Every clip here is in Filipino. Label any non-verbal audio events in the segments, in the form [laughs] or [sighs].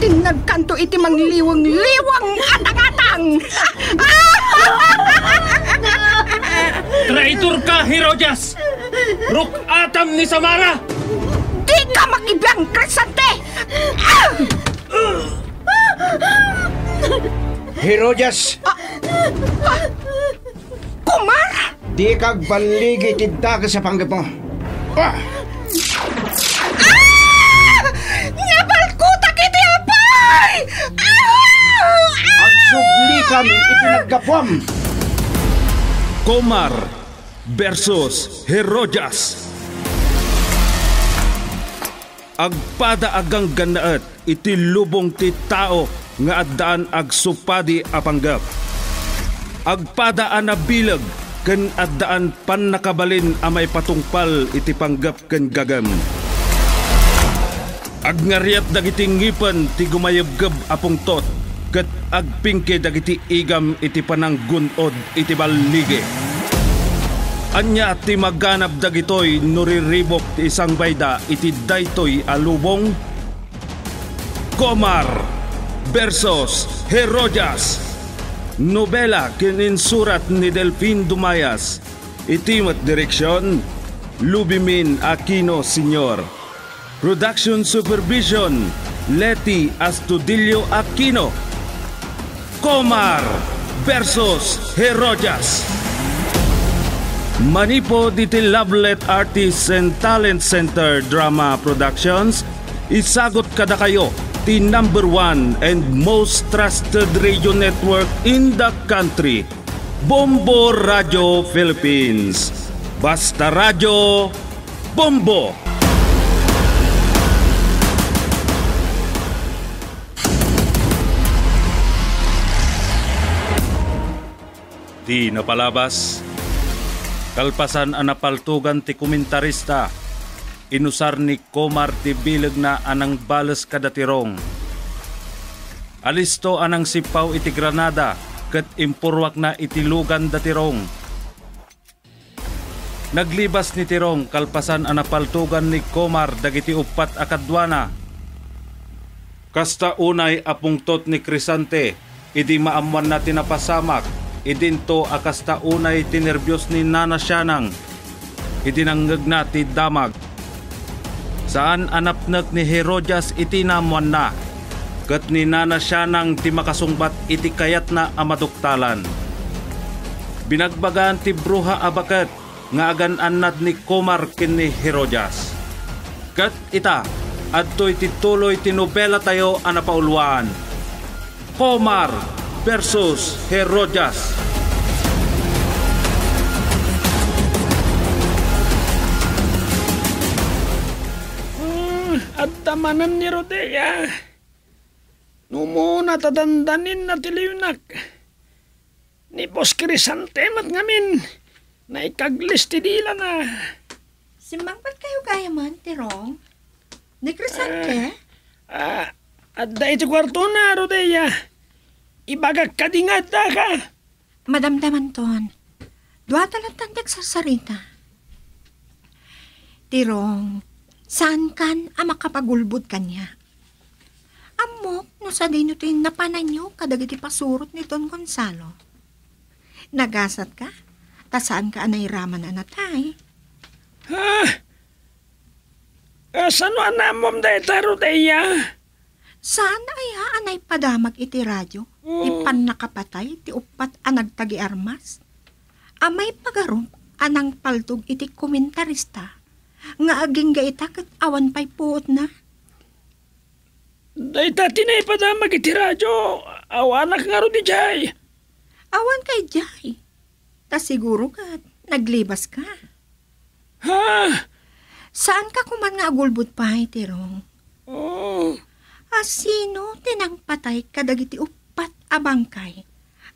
Tingnan kanto iti mangliwang liwang-liwang atang-atang! [laughs] Traitor ka, Herodias! Ruk atam ni Samara! Di ka makibang kresante! Ah! Herodias! Ah, ah, kumar! Di kag banligi tidda ka sa panggap mo. Ah! ah! Ay! At sublikan ipinagkapwam. Komar versus Herojas. Agpada agang ganaat iti lubong ti tao nga addaan ag supadi apanggap. Agpada anabilag ken addaan pan nakabalin amay patungpal iti panggap ken gagam. Agngaryat dagiti ngipan ti gumayabgab apong tot ket agpingke dagiti igam iti pananggunod iti ballige. Anya ti maganap dagitoy nuriribok ti isang bayda iti daytoy alubong Komar versus Herodias Nobela kininsurat ni Delfin Dumayas Iti mat direksyon Lubimin Aquino Senior Production Supervision Leti Astudillo Aquino Comar versus Heroyas Manipo Detail Lovelet Artists and Talent Center Drama Productions Isagot kada kayo the number one and most trusted radio network in the country, Bombo Radio Philippines. Basta Radio Bombo! Di napalabas. Kalpasan ang napaltugan ti komentarista. Inusar ni Komar ti bilag na anang balas kadatirong. Alisto anang sipaw iti Granada ket impurwak na iti lugan datirong. Naglibas ni Tirong kalpasan ang napaltugan ni Komar dagiti upat akadwana. Kasta unay apungtot ni Crisante, idi maamuan na tinapasamak idinto akasta unay tinerbyos ni Nana Shanang. Idinanggag na ti damag. Saan anapnak ni Herodias iti na. Kat ni Nana Shanang ti makasungbat iti kayat na amaduktalan. Binagbagaan ti bruha abakat nga agan anad ni Komar kin ni Herodias. Kat ita, at to'y tituloy tinobela tayo anapauluan. Komar! Komar! versus Herodas. Hmm, ah, at tamanan ni Rodea. Numuna tadandanin na tiliunak. Ni Bos Crisantem at ngamin, na ikaglis ti dila na. Simbang ba't kayo kaya man, Tirong? Ni Crisante? Ah, uh, uh, at da kwarto na, Rodea. Ibaga kadingat na ka. Madam Damanton, duwata lang tandag sa sarita. Tirong, saan kan ang makapagulbod kanya? Amok, no sa dinutin napanan nyo kadagiti pasurot ni Don Gonzalo. Nagasat ka? Ta saan ka anay raman anatay? Ha? Asan mo anamom da itaro da iya? Saan ay haanay padamag iti radyo? Mm. Ti nakapatay, ti upat anag tagi armas? Amay pagarum anang paltog iti komentarista. Nga aging gaita kat awan pa'y puot na. Dahita tinay padamag iti radyo, awanak nga ro di jay. Awan kay jay. Ta siguro ka naglibas ka. Ha? Saan ka kuman nga agulbot pa, iti rong? Oh. Asino tinang patay kadagiti upat abangkay.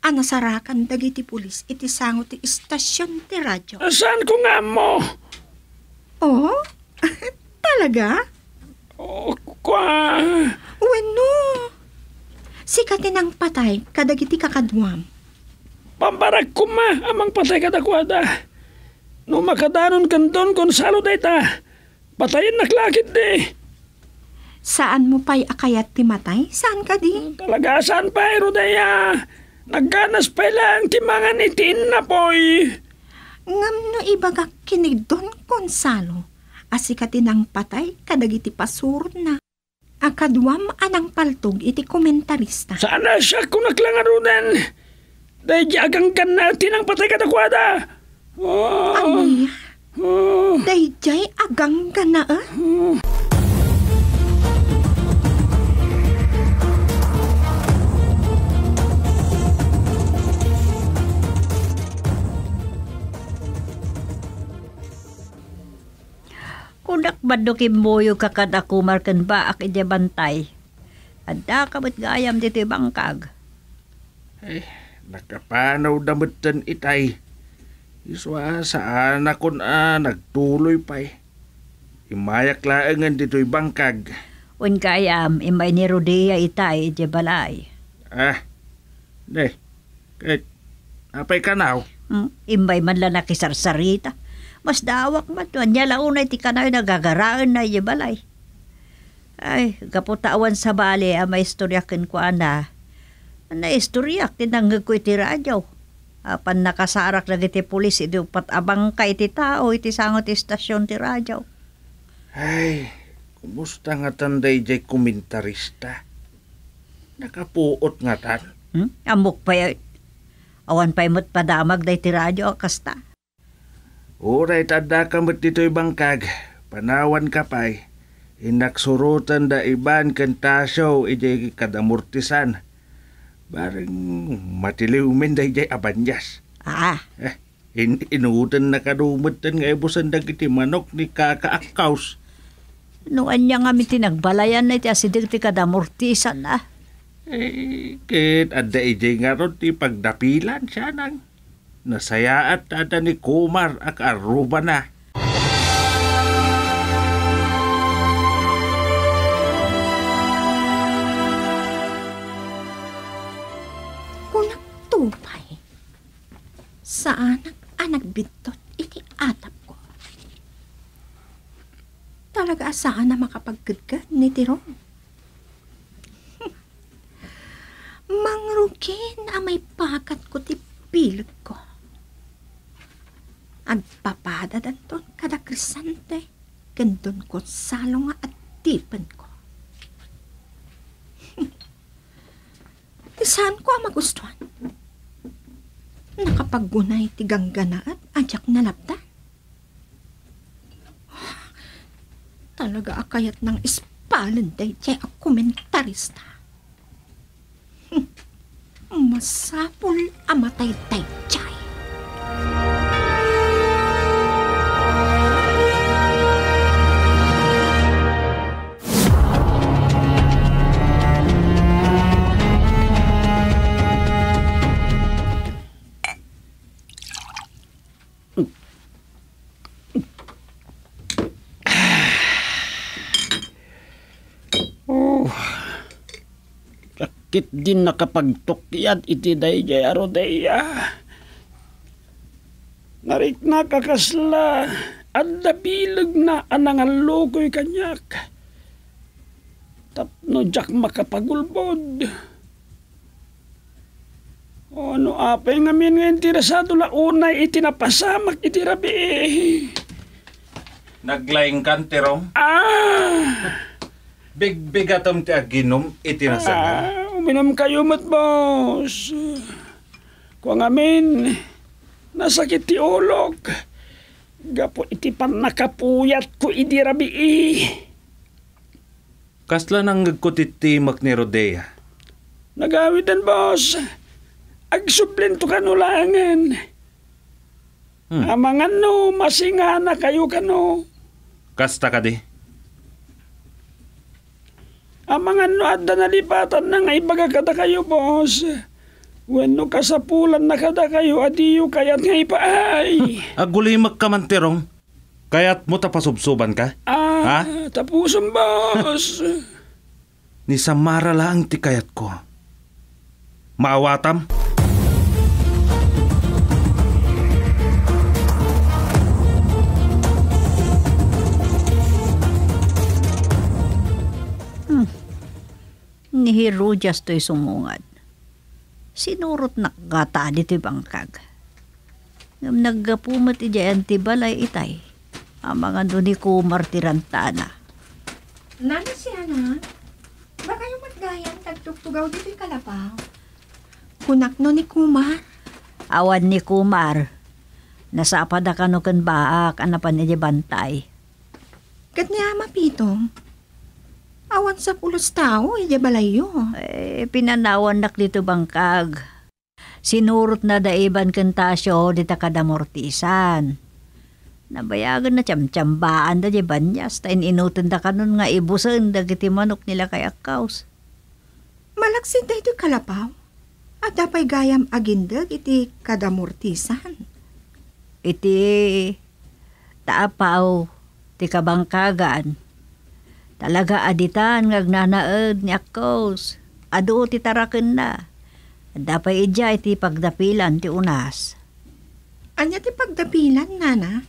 Anasarakan dagiti pulis iti sango ti istasyon ti radyo. Asan ko nga mo? Oh? [laughs] Talaga? Oh, kwa? Weno. Sikatin ang patay kadagiti kakadwam. Pambarag ko ma, amang patay kadakwada. No makadanon kan don Gonzalo dayta. Patayin naklakit di. Saan mo pa'y akayat timatay? Saan ka di? Hmm, talaga, saan pa'y Rodaya? Nagganas pa lang ti mga nitin na po'y. Ngam no ibagak kinig don, Gonzalo. Asikati ng patay, kadagiti pasur na. Akadwam anang paltog iti komentarista. Sana siya kung naklangarunan. Dahil agang kan natin ang patay kadakwada. Oh. Ano ya? Oh. Dahil agang ka eh? Oh. Unak baddo kimboyo kakad ako markan ba ak bantay. Adda kamat gayam dito bangkag. Eh, nakapanaw damatan itay. Iswa saan akon ah, nagtuloy pa eh. Imayak laangan dito'y bangkag. Unkayam, imay ni Rodea itay, di balay. Ah, ne, kahit apay kanaw. naw. Mm, imay man lang nakisarsarita. Mas dawak man to. Anya launay ti kanay nagagaraan na ibalay. Ay, kaputawan sa bali ang ah, maistorya istoryakin ko ana. Na istoryak, tinanggag ko iti radyo. Apan nakasarak lagi ti pulis, iti patabang ka iti tao, iti sangot ti stasyon ti radyo. Ay, kumusta nga tanday jay komentarista? Nakapuot nga tan. Hmm? Amok pa yun. Awan pa imot padamag day ti radyo, akasta. Uray tada kamot dito'y bangkag, panawan kapay, inaksurutan da iban kantasyo ijay kadamurtisan. Barang matiliw men da ijay abanyas. Ah. Eh, in inuutan na kadumutan nga ibusan da kiti manok ni kakaakaws. No, anya nga mitinagbalayan na iti asidig ti kadamurtisan ah. Eh, kit adda ijay nga ron ti pagdapilan siya nang Nasaya at tada ni Kumar ak aruba na. Kunak tupay. Sa anak anak bitot iti atap ko. Talaga asaan na makapagkadkad ni Tirong. [laughs] Mangrugin amay pakat ko ti bilag ko. Agpapada daton kada krisante, kendon ko salo nga at tipan ko. [laughs] Saan ko ang magustuhan? Nakapaggunay tigang at ajak na labda. [sighs] talaga akayat ng espalan day chay akomentarista. [laughs] Masapul amatay tay chay. Kit din nakapagtukyat iti dayjay arodaya. Ah. Narik na kakasla, at nabilag na anangalokoy kanyak. Tapno jak makapagulbod. O ano apay ngamin ngayon tirasado la unay itinapasamak itirabi eh. Naglaing kantirong? Ah! Bigbigatom ti aginom itinasada. Ah! Minam kayo boss. Kung amin, nasakit ti ulog. Gapo iti pan nakapuyat ko idi rabii. Kasla nang nagkutitimak ni Rodea. Nagawitan, boss. Agsuplento ka nulangan. Hmm. Amangan no, masinga na kayo kano. Kasta ka di. Ang mga nuad na nalipatan na ngay kada kayo, boss. Wano kasapulan na kada kayo, adiyo kayat ngay pa ay. Agulimak [laughs] ah, ka Kaya't mo tapasubsuban ka? Ah, ha? tapusan, boss. [laughs] Ni Samara lang ti kayat ko. Maawatam? Maawatam? ni Herodias to'y sumungad. Sinurot nakgata dito bangkag. Ngam naggapumat ija anti balay itay. Ang doon ni Kumar tirantana. Nana si Ana, baka yung matgayan tagtugtugaw dito'y kalapaw. Kunak no ni Kumar. Awan ni Kumar. Nasapa da kanukan baak, anapan ija bantay. Kat niya mapitong, Awan sa pulos tao, iya balayo. Eh, pinanawan nak dito bangkag. Sinurot na daiban kentasyo dita kadamortisan. Nabayagan na tiyam-tiyambaan da di banyas, ta inutan da kanon nga ibusan dagiti manok nila kay akaws. Malaksin da ito kalapaw. At dapay gayam agindag iti kadamortisan. Iti taapaw ti kabangkagaan Talaga aditan ng agnanaad ni Akos. Adu ti taraken na. Dapay idya iti pagdapilan ti unas. Anya ti pagdapilan, nana?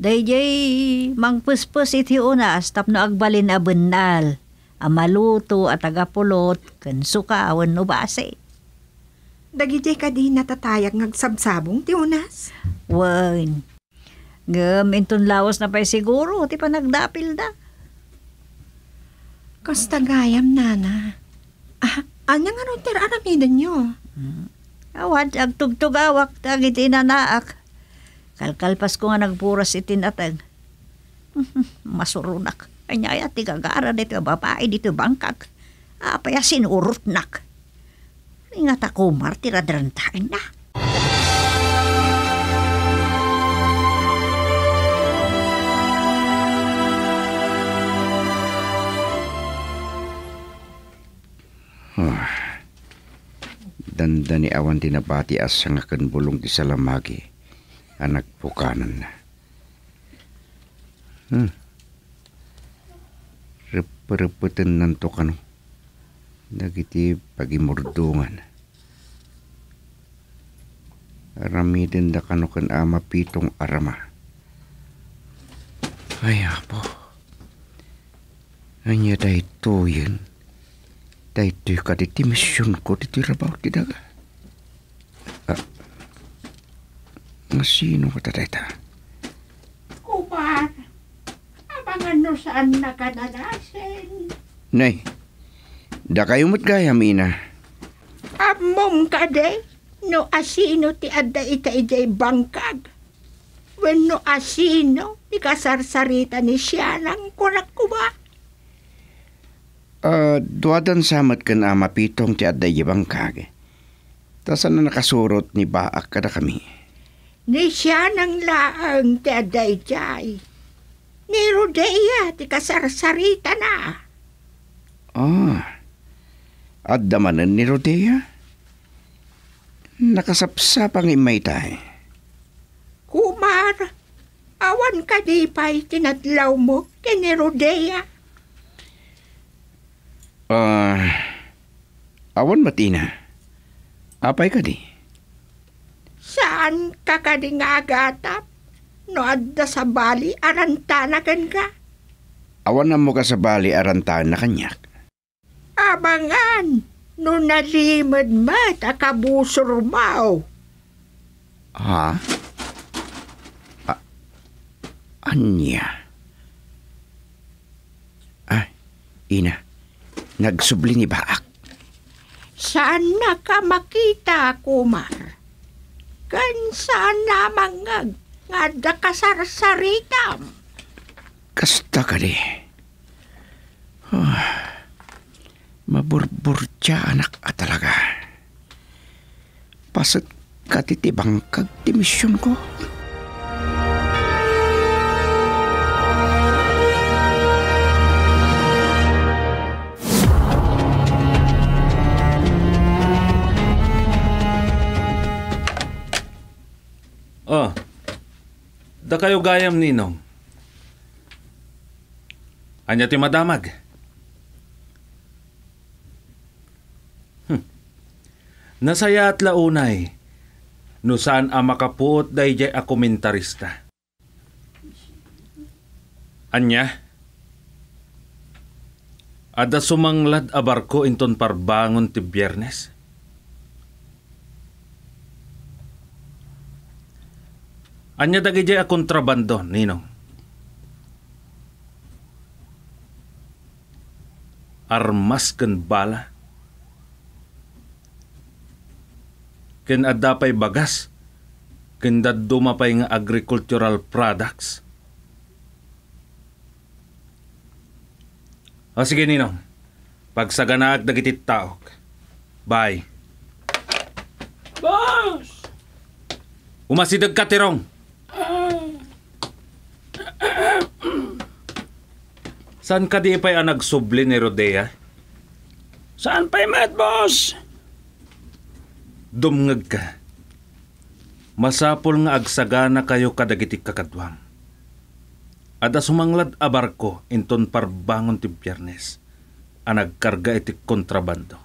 Dayjay, mangpuspos iti unas tapno agbalin a bendal. Amaluto at agapulot, kansuka awan no base. Dagiti ka di natatayag ngagsabsabong ti unas? Wan, Ngam, inton lawas na pa'y siguro, ti pa nagdapil da. Kasta gayam, nana. Ah, anang ano ter aramidan nyo? Hmm. Awad, tugtugawak, tagit inanaak. Kalkalpas ko nga nagpuras itinatag. [laughs] Masurunak. Anyaya, tigagara dito, babae dito, bangkag. Apaya ah, sinurutnak. Ingat ako, martira drantain na. Oh. Danda ni awan tinabati as sangakan bulong di salamagi. Anak pukanan na. Hmm. Reperepetan nanto kanu. Dagiti pagimurdungan. Arami da kanu kan ama pitong arama. Ay, apo. Anya da ito yun. Dai tu ka di ti mission ko di ti rabau ti daga. Ngasino ka tatay ta? Upar, abangan no saan na kadalasin. Nay, da kayo mo't kaya, Mina. Amom ka day, no asino ti adda ita ijay bangkag. When no asino, ni kasarsarita ni siya lang kurak ko Uh, duadan samat kan ama pitong ti adda bangkage. Tasan na nakasurot ni baak kada kami. Ni siya nang laang ti adda jay. Ni Rodea ti kasarsarita na. Ah, adda manan ni Rodea? Nakasapsapang imay tayo. Kumar, awan ka di pa'y tinatlaw mo kini Rodea Uh, awan matina. Apay ka di. Saan ka ka di nga agatap? Noad da sa bali arantana kan ka? Awan na mo ka sa bali arantana kanyak. Abangan! No nalimad mat akabusor mao. Ha? anya? Ah, ina. Nagsubli ni Baak. Sana ka makita, kumar. Kansan lamang nga, ngada ka kasarsaritam. Kasta ka di. Oh, ah, maburbur siya anak ah, ka talaga. Pasat katitibang kagtimisyon ko. Ko. da kayo gayam ninong. Anya ti madamak. Hm. Nasaya at launay, no saan a makaput day jay a komentarista. Anya? Ada sumanglad a barko inton parbangon ti biyernes? Anya dagi jay kontrabando, Nino? Armas ken bala. Ken adapay bagas. Ken dadumapay nga agricultural products. O sige, Nino. Pagsaganaag dagitit taok. Bye. Boss! Umasidag ka, Tirong! Saan ka di pa'y ang nagsubli ni Rodea? Saan pa'y mad, boss? Dumngag ka. Masapol nga agsagana kayo kadagiti kakadwam. Ada sumanglad a barko inton parbangon ti biyernes. A nagkarga iti kontrabando.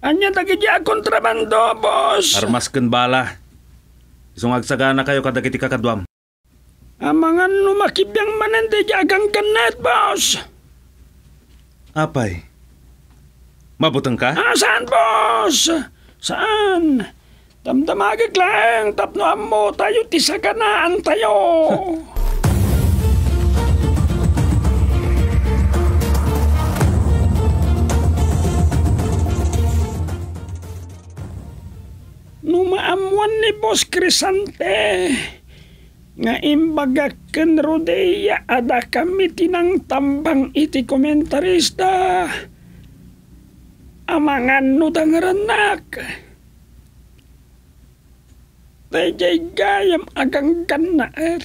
Anya dagiti kontrabando, boss? Armasken bala. Isong agsagana kayo kadagiti kakadwam. Amangan lumakibyang mananday jagang ganat, boss. Apay, mabutang ka? Ah, saan, boss? Saan? Damdamagag lang, tapno mo tayo tisagana antayo. [laughs] awan ni Boss Crisante nga ken rodeya ada kami tinang tambang iti komentarista amangan no renak. Tejay gayam agang ganaet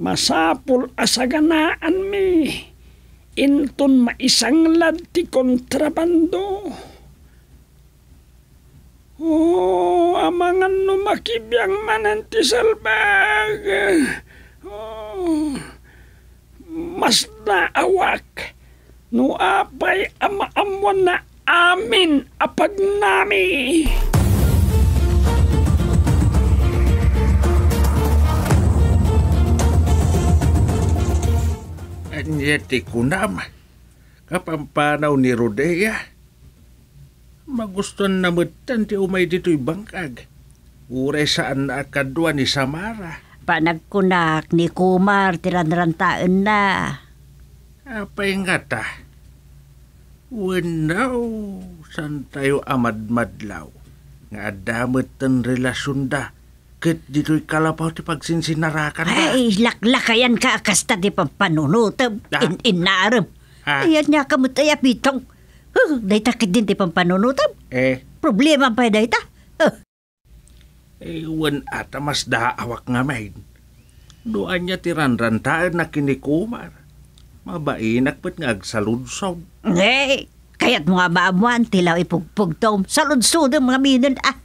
masapul asaganaan mi inton lad ti kontrabando Oh, mangan no makibyang manantisalbag. Oh, mas naawak no apay amaamwan na amin apag nami. Anyeti kunam, kapampanaw ni Rodea. Maguston na mutan ti umay dito'y bangkag. Ure saan na kadwa ni Samara. nagkunak ni Kumar tiranrantaan na. Apa nga ta? Winaw, san tayo amadmadlaw. Nga adamit ang relasyon da. Kit dito'y kalapaw ti pagsinsinarakan da. Ay, laklakayan ka akasta di pampanunutab. Ah. In inaarap. Ah? Ayan niya kamutaya pitong. Huh, dayta kit din di pampanunutab. Eh? Problema pa dayta. Eh, wan ata mas daawak nga maid. Doan niya tiranrantaan na kinikumar. Mabainak pat nga agsaludsod. Hey! Kaya't mga baamuan, tilaw ipugpug tom. Saludsod ang mga minan. Ah!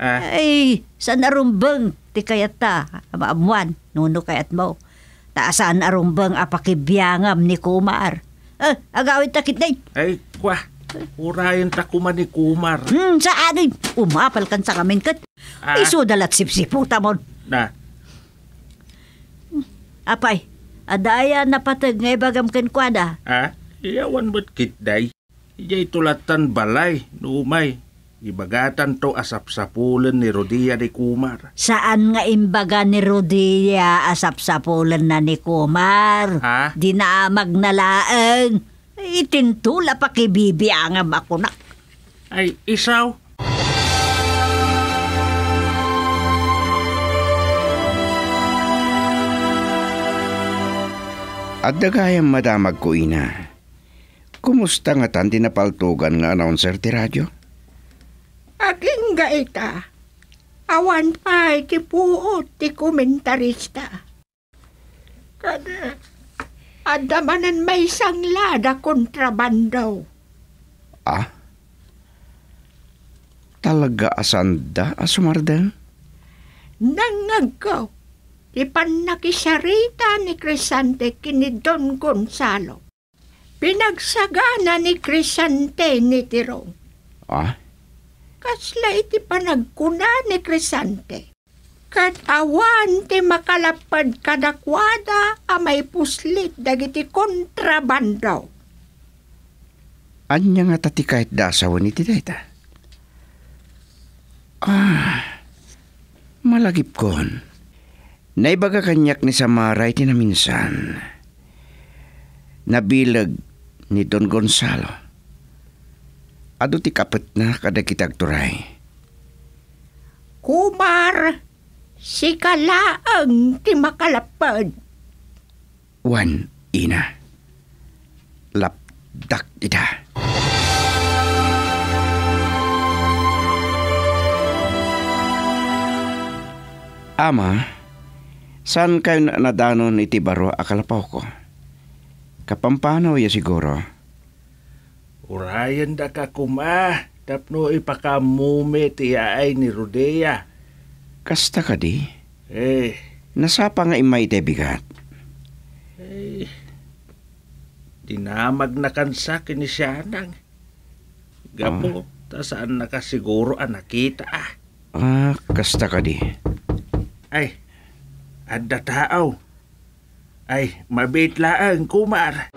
ah. Ay, saan arumbang? Ti kayat ta, baamuan. Nuno kayat mo. Taasan arumbang apakibiyangam ni Kumar. Ah, agawit takit na. Eh. Ay, kwa. Urayan ta kuma ni Kumar. Hmm, sa aday, umapal kan sa kamin kat. Ah. Iso dalat sipsiputa mo. Na. Apay, adaya napatag ngay bagam kan kwada. Ah, iyawan kit kitday. Iyay tulatan balay, numay. Ibagatan to asapsapulan ni Rodia ni Kumar. Saan nga imbaga ni Rodia asapsapulan na ni Kumar? Ha? Dinaamag na laeng. Itintula pa kay Bibi ang ako na. Ay, isaw? At dagayang madamag ko ina. Kumusta nga tan dinapaltugan nga announcer ti radyo? Aging gaita. Awan pa ti puot ti komentarista. Kada adamanan may lada kontrabando. Ah? Talaga asanda, Asumardel? Nangagaw. Ipanakisarita ni Crisante kini Don Gonzalo. Pinagsagana ni Crisante ni Tirong. Ah? Kasla iti panagkuna ni Crisante kat awan ti makalapad kadakwada may puslit dagiti kontrabando. Anya nga tati kahit dasawan iti dayta. Ah, malagip kon. Naibaga kanyak ni Samaray tinaminsan. Nabilag ni Don Gonzalo. Ado ti kapit na kada kitagturay. Kumar, Sikalaang ti makalapad. Wan, ina. Lapdak ita. Ama, saan kayo nadanon iti baro akalapaw ko? Kapampano ya siguro? Urayan da ka kuma, tapno ipakamume ti ay ni Rodea Kasta ka di? Eh. Nasapa nga imay tebigat. Eh. Dinamag na kansa kinisiyanang. Gabo, oh. Ah. ta saan nakasiguro ang ah, nakita ah. Ah, kasta ka di. Ay, adda taaw. Ay, mabait laang kumar.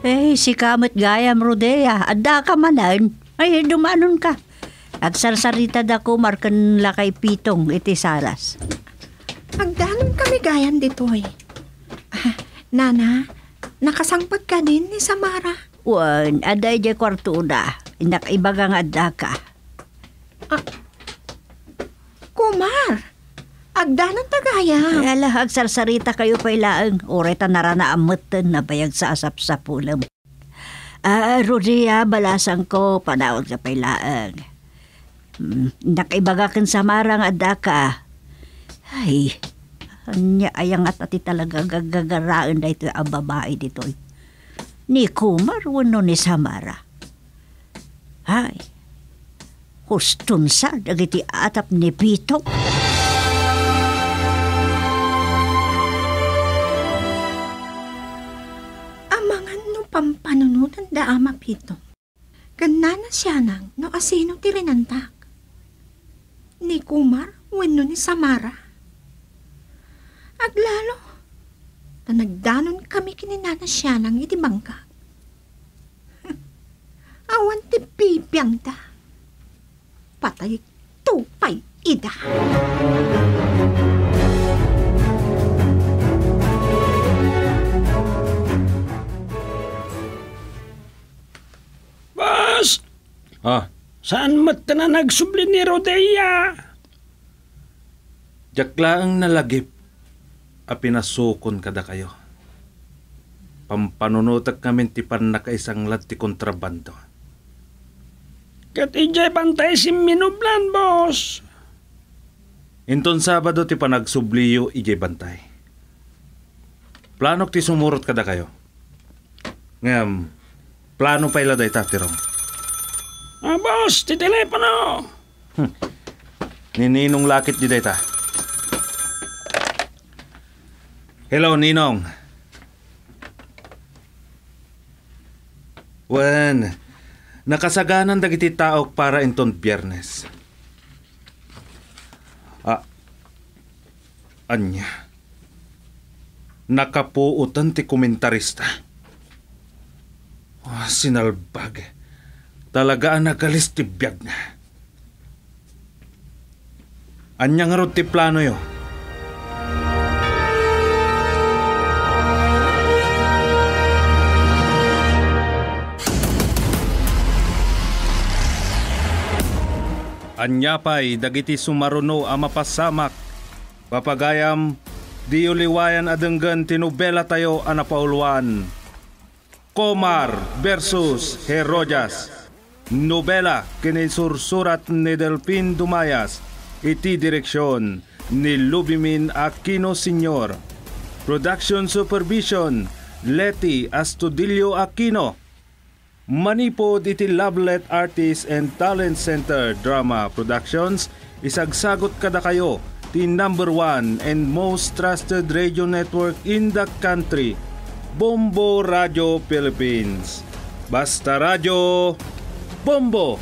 Eh, si Kamot Gayam Rodea, adda ka manan. Ay, dumanon ka. Agsarsarita da dako markan lakay pitong iti salas. Agdanon kami gayan ditoy. Eh. Ah, nana, nakasangpag ka din ni Samara. Wan, aday di kwarto na. Nakaibagang adda ka. Ah, kumar, agdanan tagaya. Ay, ala, agsarsarita kayo pailaang. Oreta narana amatan na bayag sa asap-sapulam. Ah, Rodia, ah, balasang ko, panawag sa pailaang. Hmm, nakaibaga sa marang adaka. Ay, anya ayang at ati talaga gagagaraan na ito ang ah, babae dito. Eh. Ni Kumar, wano ni Samara. Ay, hustun sa dagiti atap ni Pito. Ay, da ama pito. Gananan siya nang no asino ti rinantak. Ni Kumar, wenno ni Samara. Aglalo, na nagdanon kami kininana siya nang iti bangka. [laughs] Awan ti pipyang da. Patay tupay ida. Saan mat ka na nagsubli ni Rodea? Jakla ang nalagip, a pinasukon kada kayo. Pampanunotag kami ti panakaisang lad ti kontrabando. Kat ijay bantay si Minublan, boss. Inton Sabado ti panagsubliyo ijay bantay. Planok ti sumurot kada kayo. Ngam, plano pa ila day tatirong. Ah, boss, ti telepono. Oh. Hmm. Nininong lakit di data. Hello, Ninong. Wen, nakasaganan dagiti taok para inton biyernes. Ah, anya. Nakapuutan ti komentarista. Oh, sinalbag. Sinalbag. Talaga ang nakalistibiyag na. Anyang nga plano yo. Anya pa'y dagiti sumaruno a mapasamak. Papagayam, di uliwayan adenggan tinubela tayo anapauluan. Komar versus Herodas. Nobela kini sursurat ni Delpin Dumayas iti direksyon ni Lubimin Aquino Sr. Production Supervision Leti Astudillo Aquino Manipod iti Lovelet Artist and Talent Center Drama Productions isagsagot kada kayo ti number one and most trusted radio network in the country, Bombo Radio Philippines. Basta Radio! Pombo.